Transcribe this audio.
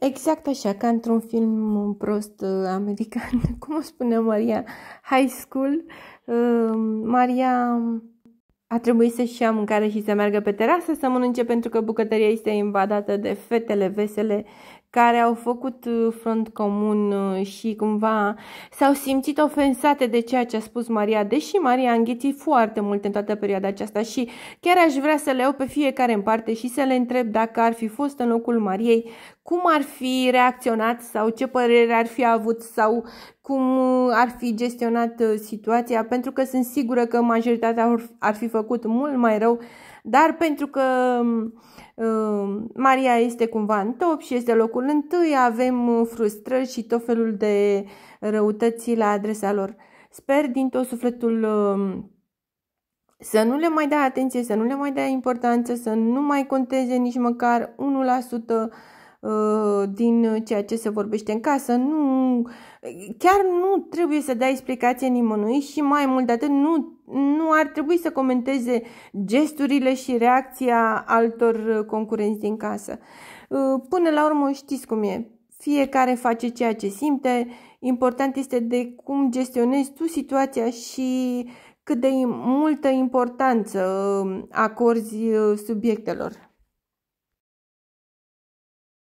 Exact așa, ca într-un film prost uh, american, cum o spune Maria, high school, uh, Maria a trebuit să-și ia mâncare și să meargă pe terasă să mănânce pentru că bucătăria este invadată de fetele vesele care au făcut uh, front comun uh, și cumva s-au simțit ofensate de ceea ce a spus Maria, deși Maria a înghețit foarte mult în toată perioada aceasta și chiar aș vrea să le iau pe fiecare în parte și să le întreb dacă ar fi fost în locul Mariei, cum ar fi reacționat sau ce părere ar fi avut sau cum uh, ar fi gestionat situația, pentru că sunt sigură că majoritatea ar fi făcut mult mai rău, dar pentru că um, Maria este cumva în top și este locul întâi, avem uh, frustrări și tot felul de răutății la adresa lor. Sper din tot sufletul um, să nu le mai dea atenție, să nu le mai dea importanță, să nu mai conteze nici măcar 1% uh, din ceea ce se vorbește în casă. Nu, chiar nu trebuie să dai explicație nimănui și mai mult de atât nu nu ar trebui să comenteze gesturile și reacția altor concurenți din casă. Uh, până la urmă știți cum e. Fiecare face ceea ce simte, important este de cum gestionezi tu situația și cât de multă importanță uh, acorzi uh, subiectelor.